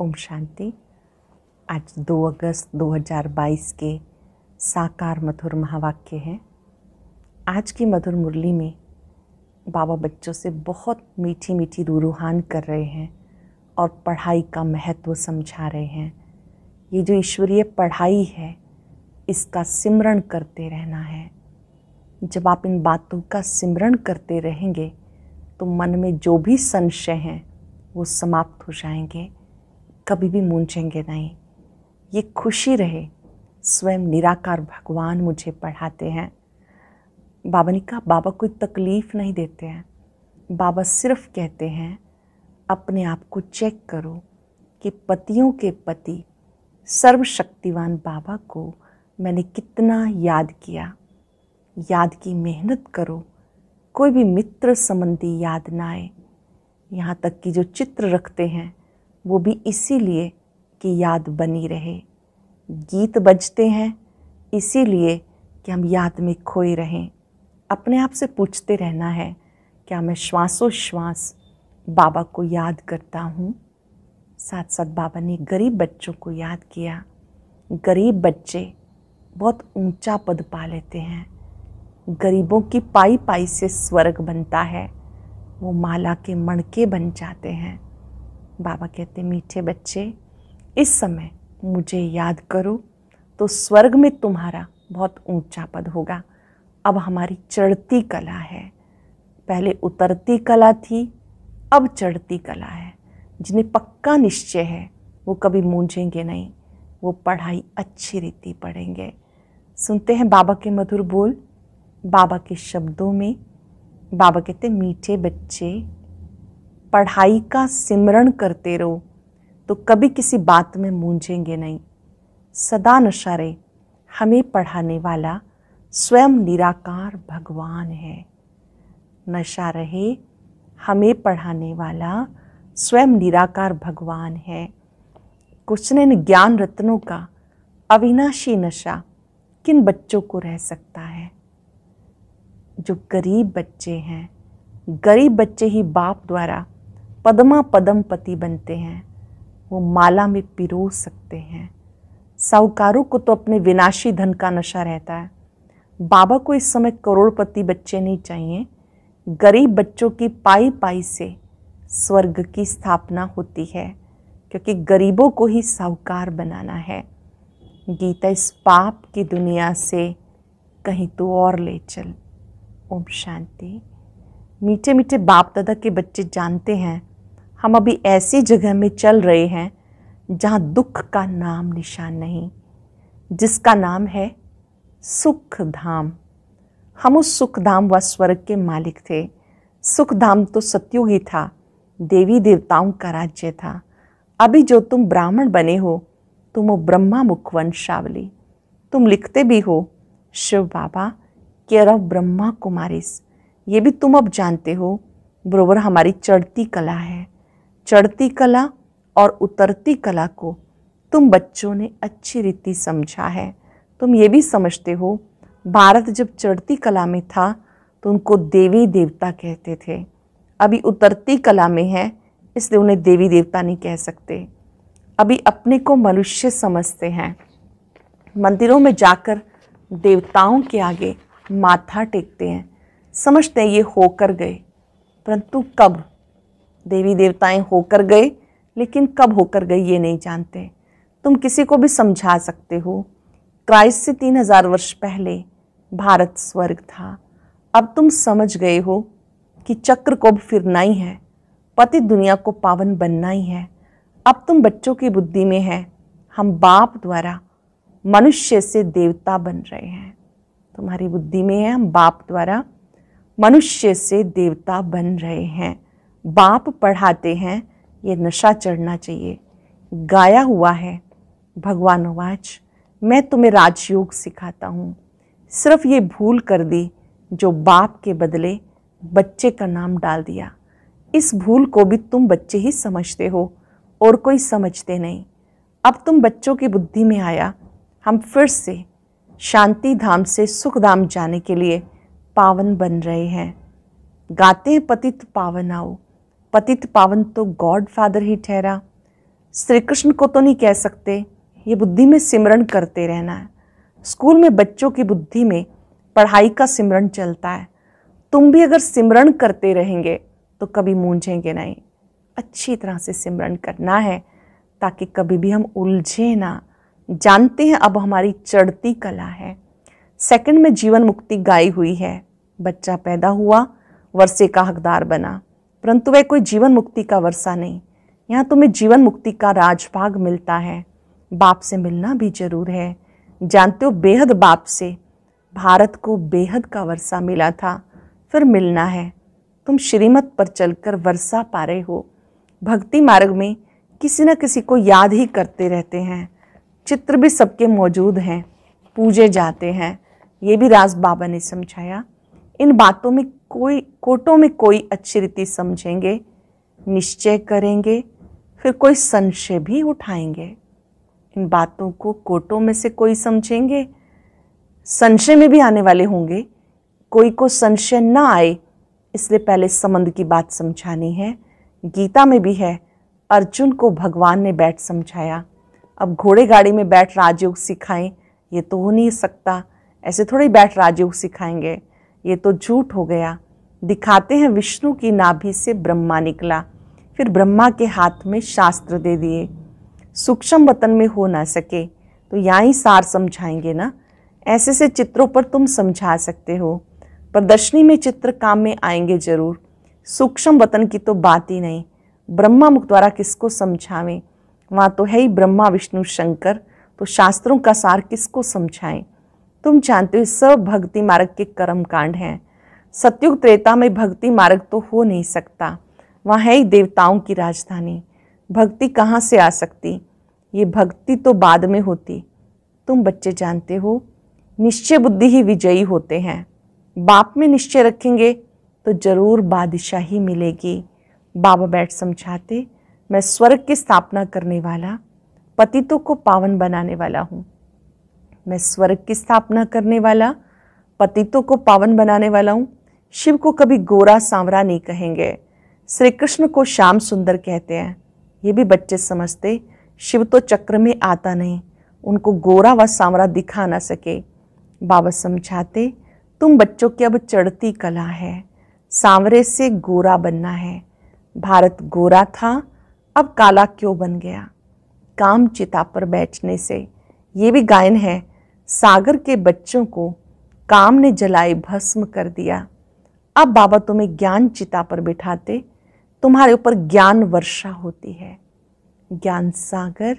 ओम शांति आज 2 अगस्त 2022 के साकार मधुर महावाक्य हैं आज की मधुर मुरली में बाबा बच्चों से बहुत मीठी मीठी रूहान कर रहे हैं और पढ़ाई का महत्व समझा रहे हैं ये जो ईश्वरीय पढ़ाई है इसका सिमरण करते रहना है जब आप इन बातों का सिमरण करते रहेंगे तो मन में जो भी संशय हैं वो समाप्त हो जाएंगे कभी भी मूंछेंगे नहीं ये खुशी रहे स्वयं निराकार भगवान मुझे पढ़ाते हैं बाबा ने कहा बाबा कोई तकलीफ़ नहीं देते हैं बाबा सिर्फ कहते हैं अपने आप को चेक करो कि पतियों के पति सर्वशक्तिवान बाबा को मैंने कितना याद किया याद की मेहनत करो कोई भी मित्र संबंधी याद ना आए यहाँ तक कि जो चित्र रखते हैं वो भी इसीलिए कि याद बनी रहे गीत बजते हैं इसीलिए कि हम याद में खोए रहें अपने आप से पूछते रहना है क्या मैं श्वासोश्वास बाबा को याद करता हूँ साथ साथ बाबा ने गरीब बच्चों को याद किया गरीब बच्चे बहुत ऊंचा पद पा लेते हैं गरीबों की पाई पाई से स्वर्ग बनता है वो माला के मणके बन जाते हैं बाबा कहते मीठे बच्चे इस समय मुझे याद करो तो स्वर्ग में तुम्हारा बहुत ऊंचा पद होगा अब हमारी चढ़ती कला है पहले उतरती कला थी अब चढ़ती कला है जिन्हें पक्का निश्चय है वो कभी मूझेंगे नहीं वो पढ़ाई अच्छी रीति पढ़ेंगे सुनते हैं बाबा के मधुर बोल बाबा के शब्दों में बाबा कहते मीठे बच्चे पढ़ाई का सिमरण करते रहो तो कभी किसी बात में मूंझेंगे नहीं सदा नशा रहे हमें पढ़ाने वाला स्वयं निराकार भगवान है नशा रहे हमें पढ़ाने वाला स्वयं निराकार भगवान है कुछ कृष्ण ज्ञान रत्नों का अविनाशी नशा किन बच्चों को रह सकता है जो गरीब बच्चे हैं गरीब बच्चे ही बाप द्वारा पदमा पदम पति बनते हैं वो माला में पिरो सकते हैं साहूकारों को तो अपने विनाशी धन का नशा रहता है बाबा को इस समय करोड़पति बच्चे नहीं चाहिए गरीब बच्चों की पाई पाई से स्वर्ग की स्थापना होती है क्योंकि गरीबों को ही साहूकार बनाना है गीता इस पाप की दुनिया से कहीं तो और ले चल ओम शांति मीठे मीठे बाप दादा के बच्चे जानते हैं हम अभी ऐसी जगह में चल रहे हैं जहाँ दुख का नाम निशान नहीं जिसका नाम है सुख धाम हम उस सुख धाम व स्वर्ग के मालिक थे सुख धाम तो सत्युगी था देवी देवताओं का राज्य था अभी जो तुम ब्राह्मण बने हो तुम वो ब्रह्मा मुखवंशावली तुम लिखते भी हो शिव बाबा केयर ऑफ ब्रह्मा कुमारिस ये भी तुम अब जानते हो बरोबर हमारी चढ़ती कला है चढ़ती कला और उतरती कला को तुम बच्चों ने अच्छी रीति समझा है तुम ये भी समझते हो भारत जब चढ़ती कला में था तो उनको देवी देवता कहते थे अभी उतरती कला में है इसलिए उन्हें देवी देवता नहीं कह सकते अभी अपने को मनुष्य समझते हैं मंदिरों में जाकर देवताओं के आगे माथा टेकते हैं समझते हैं ये होकर गए परंतु कब देवी देवताएं होकर गए लेकिन कब होकर गए ये नहीं जानते तुम किसी को भी समझा सकते हो क्राइस्ट से तीन हजार वर्ष पहले भारत स्वर्ग था अब तुम समझ गए हो कि चक्र को भी फिरना ही है पति दुनिया को पावन बनना ही है अब तुम बच्चों की बुद्धि में है हम बाप द्वारा मनुष्य से देवता बन रहे हैं तुम्हारी बुद्धि में है हम बाप द्वारा मनुष्य से देवता बन रहे हैं बाप पढ़ाते हैं ये नशा चढ़ना चाहिए गाया हुआ है भगवान वाच मैं तुम्हें राजयोग सिखाता हूँ सिर्फ ये भूल कर दी जो बाप के बदले बच्चे का नाम डाल दिया इस भूल को भी तुम बच्चे ही समझते हो और कोई समझते नहीं अब तुम बच्चों की बुद्धि में आया हम फिर से शांति धाम से सुख धाम जाने के लिए पावन बन रहे हैं गाते हैं पतित पावन आओ पतित पावन तो गॉड फादर ही ठहरा श्री कृष्ण को तो नहीं कह सकते ये बुद्धि में सिमरण करते रहना है स्कूल में बच्चों की बुद्धि में पढ़ाई का सिमरण चलता है तुम भी अगर सिमरण करते रहेंगे तो कभी मूंझेंगे नहीं अच्छी तरह से सिमरण करना है ताकि कभी भी हम उलझे ना जानते हैं अब हमारी चढ़ती कला है सेकंड में जीवन मुक्ति गाई हुई है बच्चा पैदा हुआ वर्षे का हकदार बना परंतु वह कोई जीवन मुक्ति का वर्षा नहीं यहाँ तुम्हें जीवन मुक्ति का राजभाग मिलता है बाप से मिलना भी जरूर है जानते हो बेहद बाप से भारत को बेहद का वर्षा मिला था फिर मिलना है तुम श्रीमत पर चलकर वर्षा पा रहे हो भक्ति मार्ग में किसी न किसी को याद ही करते रहते हैं चित्र भी सबके मौजूद हैं पूजे जाते हैं ये भी राज बाबा ने समझाया इन बातों में कोई कोटों में कोई अच्छी रीति समझेंगे निश्चय करेंगे फिर कोई संशय भी उठाएंगे इन बातों को कोटों में से कोई समझेंगे संशय में भी आने वाले होंगे कोई को संशय ना आए इसलिए पहले संबंध की बात समझानी है गीता में भी है अर्जुन को भगवान ने बैठ समझाया अब घोड़े गाड़ी में बैठ राजयोग सिखाएं ये तो हो नहीं सकता ऐसे थोड़ी बैठ राजयोग सिखाएंगे ये तो झूठ हो गया दिखाते हैं विष्णु की नाभि से ब्रह्मा निकला फिर ब्रह्मा के हाथ में शास्त्र दे दिए सूक्ष्म वतन में हो ना सके तो यहाँ ही सार समझाएंगे ना ऐसे से चित्रों पर तुम समझा सकते हो प्रदर्शनी में चित्र काम में आएंगे जरूर सूक्ष्म वतन की तो बात ही नहीं ब्रह्मा मुख द्वारा किसको समझावें वहाँ तो है ही ब्रह्मा विष्णु शंकर तो शास्त्रों का सार किसको समझाएं तुम जानते हो सब भक्ति मार्ग के कर्म कांड हैं सत्युग त्रेता में भक्ति मार्ग तो हो नहीं सकता वहाँ है ही देवताओं की राजधानी भक्ति कहाँ से आ सकती ये भक्ति तो बाद में होती तुम बच्चे जानते हो निश्चय बुद्धि ही विजयी होते हैं बाप में निश्चय रखेंगे तो जरूर बादशाही मिलेगी बाबा बैठ समझाते मैं स्वर्ग की स्थापना करने वाला पतितों को पावन बनाने वाला हूँ मैं स्वर्ग की स्थापना करने वाला पतितों को पावन बनाने वाला हूँ शिव को कभी गोरा सांवरा नहीं कहेंगे श्री कृष्ण को श्याम सुंदर कहते हैं ये भी बच्चे समझते शिव तो चक्र में आता नहीं उनको गोरा व सांवरा दिखा ना सके बाबा समझाते तुम बच्चों की अब चढ़ती कला है सांवरे से गोरा बनना है भारत गोरा था अब काला क्यों बन गया काम चिता पर बैठने से ये भी गायन है सागर के बच्चों को काम ने जलाए भस्म कर दिया अब बाबा तुम्हें ज्ञान चिता पर बिठाते तुम्हारे ऊपर ज्ञान वर्षा होती है ज्ञान सागर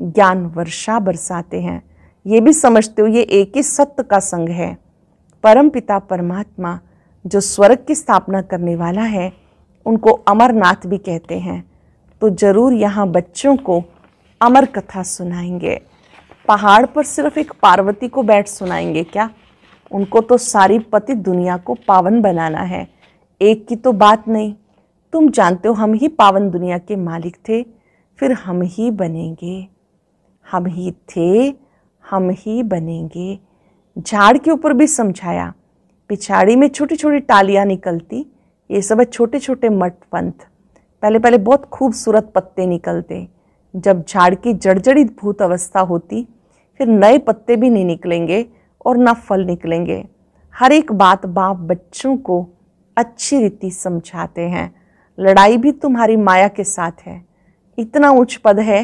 ज्ञान वर्षा बरसाते हैं ये भी समझते हो ये एक ही सत्य का संग है परम पिता परमात्मा जो स्वर्ग की स्थापना करने वाला है उनको अमरनाथ भी कहते हैं तो ज़रूर यहाँ बच्चों को अमर कथा सुनाएंगे पहाड़ पर सिर्फ एक पार्वती को बैठ सुनाएंगे क्या उनको तो सारी पति दुनिया को पावन बनाना है एक की तो बात नहीं तुम जानते हो हम ही पावन दुनिया के मालिक थे फिर हम ही बनेंगे हम ही थे हम ही बनेंगे झाड़ के ऊपर भी समझाया पिछाड़ी में छोटी छोटी टालियाँ निकलती ये सब है छोटे छोटे मठ पंथ पहले पहले बहुत खूबसूरत पत्ते निकलते जब झाड़ की जड़जड़ी भूत अवस्था होती फिर नए पत्ते भी नहीं निकलेंगे और ना फल निकलेंगे हर एक बात बाप बच्चों को अच्छी रीति समझाते हैं लड़ाई भी तुम्हारी माया के साथ है इतना उच्च पद है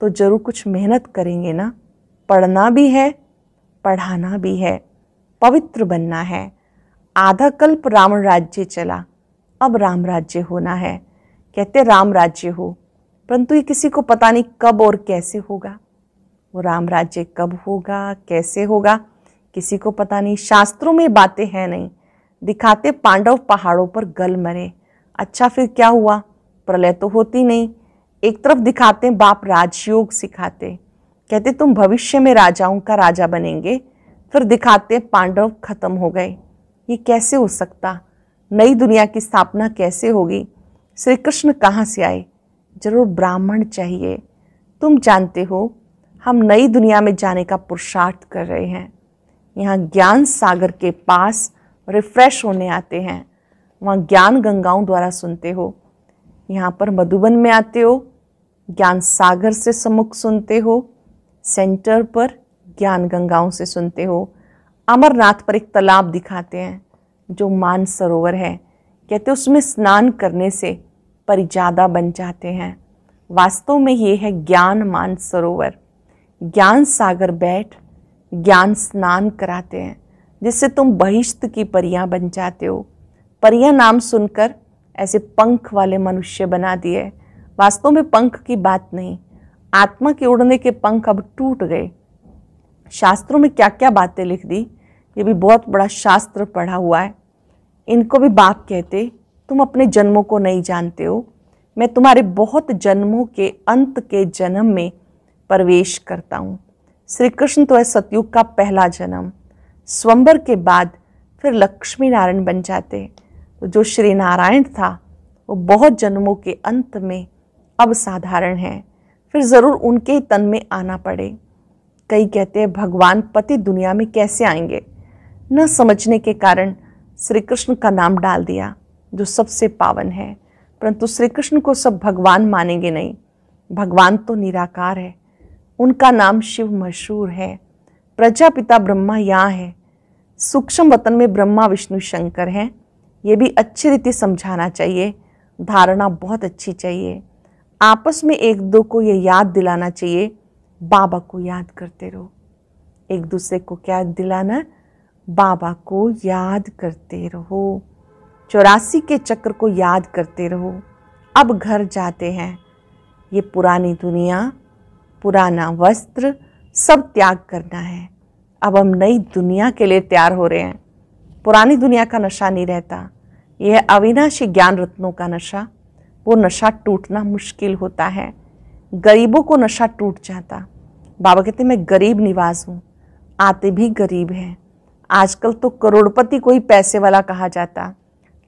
तो जरूर कुछ मेहनत करेंगे ना पढ़ना भी है पढ़ाना भी है पवित्र बनना है आधा कल्प राम राज्य चला अब राम राज्य होना है कहते राम राज्य हो परंतु ये किसी को पता नहीं कब और कैसे होगा वो राम राज्य कब होगा कैसे होगा किसी को पता नहीं शास्त्रों में बातें हैं नहीं दिखाते पांडव पहाड़ों पर गल मरे अच्छा फिर क्या हुआ प्रलय तो होती नहीं एक तरफ दिखाते बाप राजयोग सिखाते कहते तुम भविष्य में राजाओं का राजा बनेंगे फिर दिखाते पांडव खत्म हो गए ये कैसे हो सकता नई दुनिया की स्थापना कैसे होगी श्री कृष्ण कहाँ से आए जरूर ब्राह्मण चाहिए तुम जानते हो हम नई दुनिया में जाने का पुरुषार्थ कर रहे हैं यहाँ ज्ञान सागर के पास रिफ्रेश होने आते हैं वहाँ ज्ञान गंगाओं द्वारा सुनते हो यहाँ पर मधुबन में आते हो ज्ञान सागर से सम्मुख सुनते हो सेंटर पर ज्ञान गंगाओं से सुनते हो अमरनाथ पर एक तालाब दिखाते हैं जो मानसरोवर है कहते उसमें स्नान करने से परिजादा बन जाते हैं वास्तव में ये है ज्ञान मान सरोवर ज्ञान सागर बैठ ज्ञान स्नान कराते हैं जिससे तुम बहिष्त की परियां बन जाते हो परियां नाम सुनकर ऐसे पंख वाले मनुष्य बना दिए वास्तव में पंख की बात नहीं आत्मा के उड़ने के पंख अब टूट गए शास्त्रों में क्या क्या बातें लिख दी ये भी बहुत बड़ा शास्त्र पढ़ा हुआ है इनको भी बाप कहते तुम अपने जन्मों को नहीं जानते हो मैं तुम्हारे बहुत जन्मों के अंत के जन्म में प्रवेश करता हूँ श्री कृष्ण तो है सतयुग का पहला जन्म स्वंबर के बाद फिर लक्ष्मी नारायण बन जाते तो जो श्री नारायण था वो बहुत जन्मों के अंत में अब साधारण है फिर ज़रूर उनके ही तन में आना पड़े कई कहते हैं भगवान पति दुनिया में कैसे आएंगे न समझने के कारण श्री कृष्ण का नाम डाल दिया जो सबसे पावन है परंतु श्री कृष्ण को सब भगवान मानेंगे नहीं भगवान तो निराकार है उनका नाम शिव मशहूर है प्रजापिता ब्रह्मा यहाँ है सूक्ष्म वतन में ब्रह्मा विष्णु शंकर हैं ये भी अच्छी रीति समझाना चाहिए धारणा बहुत अच्छी चाहिए आपस में एक दो को ये याद दिलाना चाहिए बाबा को याद करते रहो एक दूसरे को क्या दिलाना बाबा को याद करते रहो चौरासी के चक्र को याद करते रहो अब घर जाते हैं ये पुरानी दुनिया पुराना वस्त्र सब त्याग करना है अब हम नई दुनिया के लिए तैयार हो रहे हैं पुरानी दुनिया का नशा नहीं रहता यह अविनाशी ज्ञान रत्नों का नशा वो नशा टूटना मुश्किल होता है गरीबों को नशा टूट जाता बाबा कहते मैं गरीब निवास हूँ आते भी गरीब हैं आजकल तो करोड़पति को ही पैसे वाला कहा जाता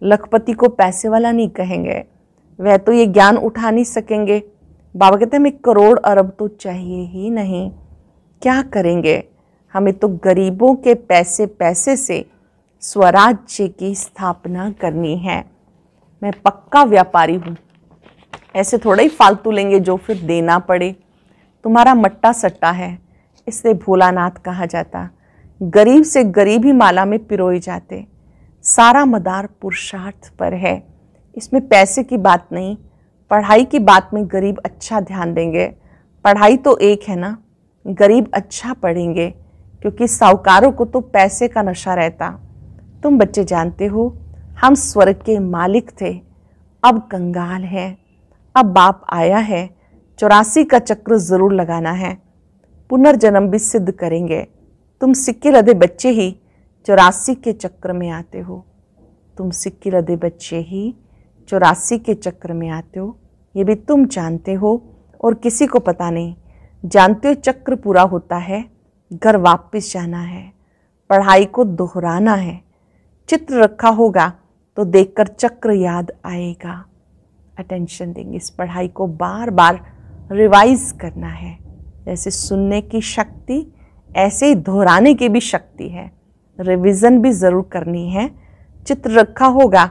लखपति को पैसे वाला नहीं कहेंगे वह तो ये ज्ञान उठा नहीं सकेंगे बाबा कहते हैं हमें करोड़ अरब तो चाहिए ही नहीं क्या करेंगे हमें तो गरीबों के पैसे पैसे से स्वराज्य की स्थापना करनी है मैं पक्का व्यापारी हूँ ऐसे थोड़ा ही फालतू लेंगे जो फिर देना पड़े तुम्हारा मट्टा सट्टा है इसलिए भोलानाथ कहा जाता गरीब से गरीब ही माला में पिरोए जाते सारा मदार पुरुषार्थ पर है इसमें पैसे की बात नहीं पढ़ाई की बात में गरीब अच्छा ध्यान देंगे पढ़ाई तो एक है ना गरीब अच्छा पढ़ेंगे क्योंकि साहूकारों को तो पैसे का नशा रहता तुम बच्चे जानते हो हम स्वर्ग के मालिक थे अब कंगाल हैं अब बाप आया है चौरासी का चक्र ज़रूर लगाना है पुनर्जन्म भी सिद्ध करेंगे तुम सिक्के लदे बच्चे ही चौरासी के चक्र में आते हो तुम सिक्की लदे बच्चे ही चौरासी के चक्र में आते हो ये भी तुम जानते हो और किसी को पता नहीं जानते हो चक्र पूरा होता है घर वापस जाना है पढ़ाई को दोहराना है चित्र रखा होगा तो देखकर चक्र याद आएगा अटेंशन देंगे इस पढ़ाई को बार बार रिवाइज करना है जैसे सुनने की शक्ति ऐसे ही दोहराने की भी शक्ति है रिवीजन भी ज़रूर करनी है चित्र रखा होगा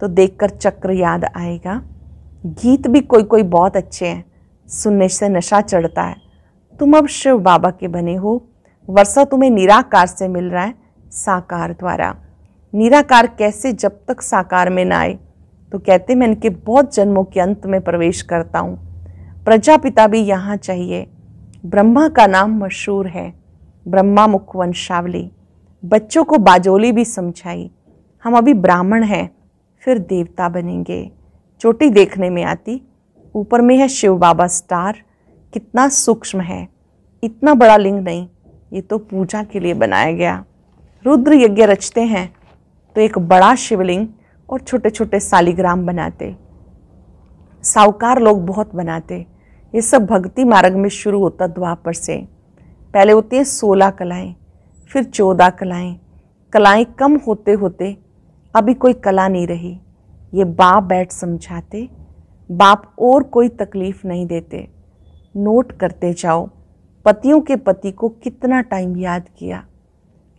तो देखकर चक्र याद आएगा गीत भी कोई कोई बहुत अच्छे हैं सुनने से नशा चढ़ता है तुम अब शिव बाबा के बने हो वर्षा तुम्हें निराकार से मिल रहा है साकार द्वारा निराकार कैसे जब तक साकार में ना आए तो कहते मैं इनके बहुत जन्मों के अंत में प्रवेश करता हूँ प्रजापिता भी यहाँ चाहिए ब्रह्मा का नाम मशहूर है ब्रह्मा मुख वंशावली बच्चों को बाजोली भी समझाई हम अभी ब्राह्मण हैं फिर देवता बनेंगे चोटी देखने में आती ऊपर में है शिव बाबा स्टार कितना सूक्ष्म है इतना बड़ा लिंग नहीं ये तो पूजा के लिए बनाया गया रुद्र यज्ञ रचते हैं तो एक बड़ा शिवलिंग और छोटे छोटे सालिग्राम बनाते साहूकार लोग बहुत बनाते ये सब भक्ति मार्ग में शुरू होता द्वापर से पहले होती है सोलह कलाएं फिर चौदह कलाएं कलाएं कम होते होते अभी कोई कला नहीं रही ये बाप बैठ समझाते बाप और कोई तकलीफ नहीं देते नोट करते जाओ पतियों के पति को कितना टाइम याद किया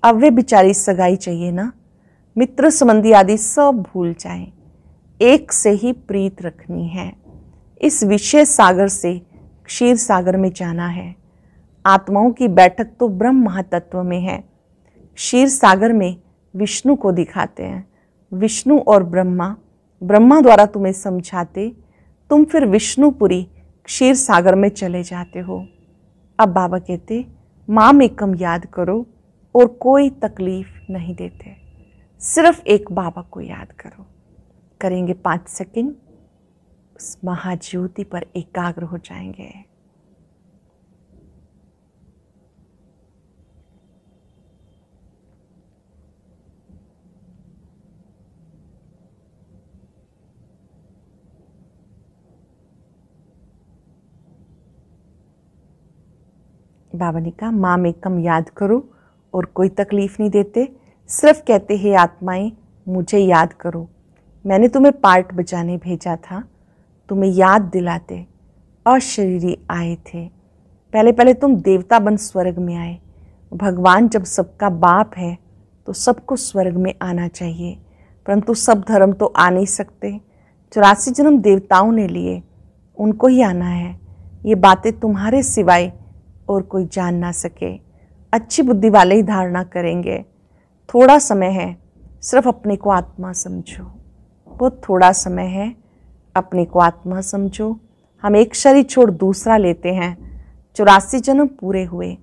अब वे बेचारी सगाई चाहिए ना मित्र संबंधी आदि सब भूल जाएं एक से ही प्रीत रखनी है इस विषय सागर से क्षीर सागर में जाना है आत्माओं की बैठक तो ब्रह्म महातत्व में है क्षीर सागर में विष्णु को दिखाते हैं विष्णु और ब्रह्मा ब्रह्मा द्वारा तुम्हें समझाते तुम फिर विष्णुपुरी क्षीर सागर में चले जाते हो अब बाबा कहते माँ में कम याद करो और कोई तकलीफ नहीं देते सिर्फ एक बाबा को याद करो करेंगे पाँच सेकंड उस महाज्योति पर एकाग्र हो जाएंगे बाबा ने कहा माँ में कम याद करो और कोई तकलीफ़ नहीं देते सिर्फ कहते हे आत्माएं मुझे याद करो मैंने तुम्हें पार्ट बजाने भेजा था तुम्हें याद दिलाते अशरीरी आए थे पहले पहले तुम देवता बन स्वर्ग में आए भगवान जब सबका बाप है तो सबको स्वर्ग में आना चाहिए परंतु सब धर्म तो आ नहीं सकते चौरासी जन्म देवताओं ने लिए उनको ही आना है ये बातें तुम्हारे सिवाय और कोई जान ना सके अच्छी बुद्धि वाले ही धारणा करेंगे थोड़ा समय है सिर्फ अपने को आत्मा समझो बहुत थोड़ा समय है अपने को आत्मा समझो हम एक शरीर छोड़ दूसरा लेते हैं चौरासी जन्म पूरे हुए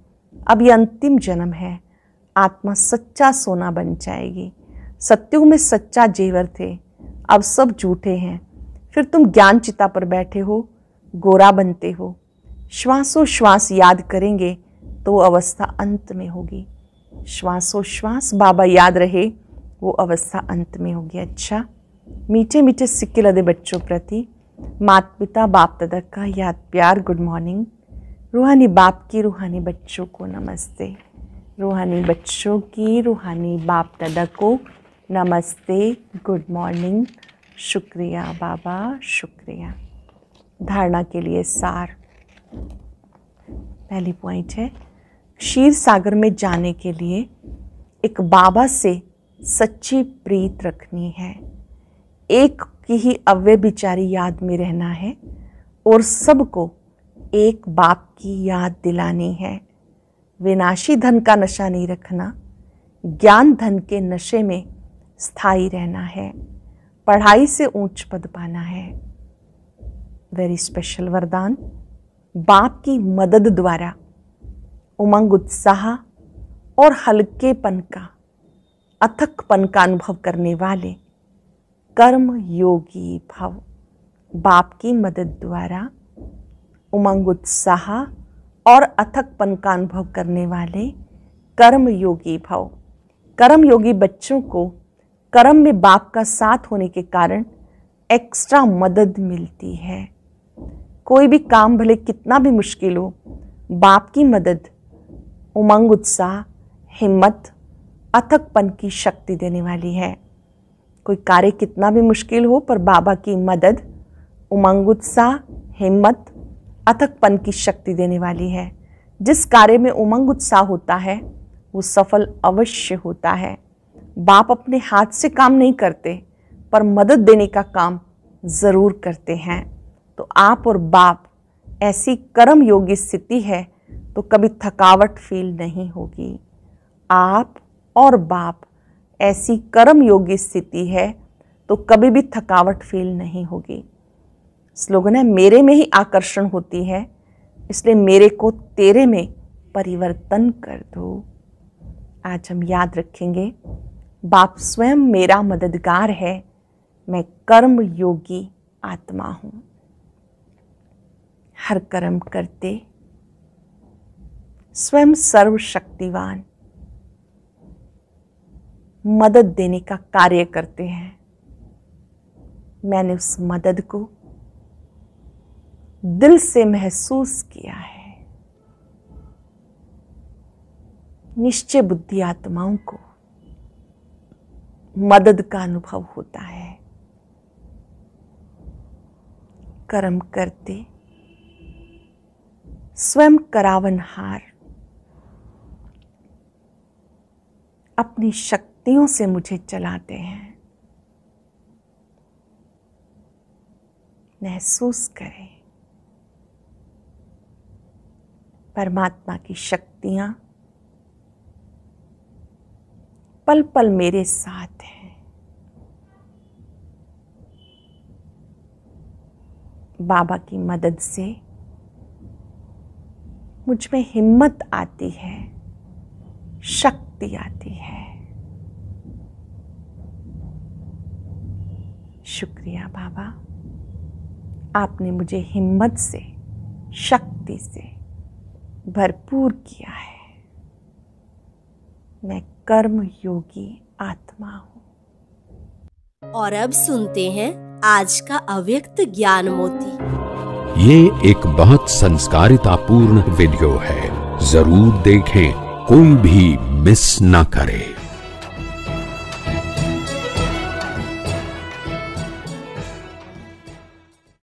अब ये अंतिम जन्म है आत्मा सच्चा सोना बन जाएगी सत्युग में सच्चा जेवर थे अब सब झूठे हैं फिर तुम ज्ञान चिता पर बैठे हो गोरा बनते हो श्वासोश्वास याद करेंगे तो वो अवस्था अंत में होगी श्वासोश्वास बाबा याद रहे वो अवस्था अंत में होगी अच्छा मीठे मीठे सिक्के लदे बच्चों प्रति माता पिता बाप दादा का याद प्यार गुड मॉर्निंग रूहानी बाप की रूहानी बच्चों को नमस्ते रूहानी बच्चों की रूहानी बाप दादा को नमस्ते गुड मॉर्निंग शुक्रिया बाबा शुक्रिया धारणा के लिए सार पहली पॉइंट है क्षीर सागर में जाने के लिए एक बाबा से सच्ची प्रीत रखनी है एक की ही अव्य बिचारी याद में रहना है और सबको एक बाप की याद दिलानी है विनाशी धन का नशा नहीं रखना ज्ञान धन के नशे में स्थायी रहना है पढ़ाई से ऊंच पद पाना है वेरी स्पेशल वरदान बाप की मदद द्वारा उमंग उत्साह और हल्केपन का अथकपन का अनुभव करने वाले कर्म योगी भव बाप की मदद द्वारा उमंग उत्साह और अथकपन का अनुभव करने वाले कर्म योगी भव कर्म योगी बच्चों को कर्म में बाप का साथ होने के कारण एक्स्ट्रा मदद मिलती है कोई भी काम भले कितना भी मुश्किल हो बाप की मदद उमंग उत्साह हिम्मत अथकपन की शक्ति देने वाली है कोई कार्य कितना भी मुश्किल हो पर बाबा की मदद उमंग उत्साह हिम्मत अथकपन की शक्ति देने वाली है जिस कार्य में उमंग उत्साह होता है वो सफल अवश्य होता है बाप अपने हाथ से काम नहीं करते पर मदद देने का काम ज़रूर करते हैं तो आप और बाप ऐसी कर्म योगी स्थिति है तो कभी थकावट फील नहीं होगी आप और बाप ऐसी कर्म योगी स्थिति है तो कभी भी थकावट फील नहीं होगी स्लोगन है मेरे में ही आकर्षण होती है इसलिए मेरे को तेरे में परिवर्तन कर दो आज हम याद रखेंगे बाप स्वयं मेरा मददगार है मैं कर्म योगी आत्मा हूँ हर कर्म करते स्वयं सर्वशक्तिवान मदद देने का कार्य करते हैं मैंने उस मदद को दिल से महसूस किया है निश्चय बुद्धि आत्माओं को मदद का अनुभव होता है कर्म करते स्वयं करावनहार अपनी शक्तियों से मुझे चलाते हैं महसूस करें परमात्मा की शक्तियां पल पल मेरे साथ हैं बाबा की मदद से मुझ में हिम्मत आती है शक्ति आती है शुक्रिया बाबा आपने मुझे हिम्मत से शक्ति से भरपूर किया है मैं कर्म योगी आत्मा हूँ और अब सुनते हैं आज का अव्यक्त ज्ञान मोती ये एक बहुत संस्कारिता पूर्ण वीडियो है जरूर देखें कोई भी मिस ना करें